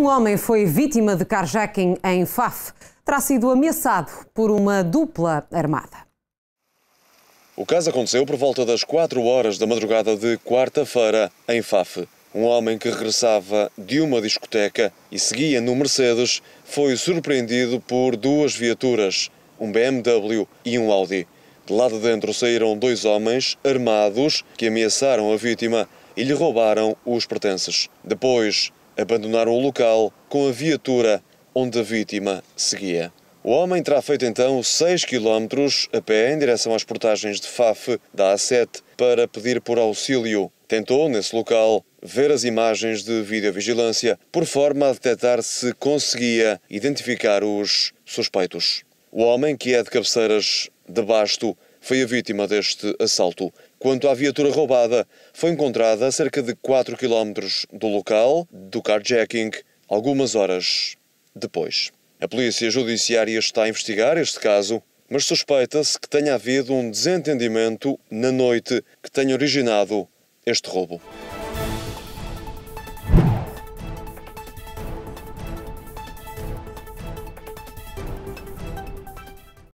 Um homem foi vítima de carjacking em Faf. Terá sido ameaçado por uma dupla armada. O caso aconteceu por volta das 4 horas da madrugada de quarta-feira em Faf. Um homem que regressava de uma discoteca e seguia no Mercedes foi surpreendido por duas viaturas, um BMW e um Audi. De lá de dentro saíram dois homens armados que ameaçaram a vítima e lhe roubaram os pertences. Depois, abandonaram o local com a viatura onde a vítima seguia. O homem terá feito então 6 km a pé em direção às portagens de FAF da A7 para pedir por auxílio. Tentou, nesse local, ver as imagens de videovigilância, por forma a detectar se conseguia identificar os suspeitos. O homem, que é de cabeceiras de Basto, foi a vítima deste assalto. Quanto à viatura roubada, foi encontrada a cerca de 4 km do local do carjacking, algumas horas depois. A Polícia Judiciária está a investigar este caso, mas suspeita-se que tenha havido um desentendimento na noite que tenha originado este roubo.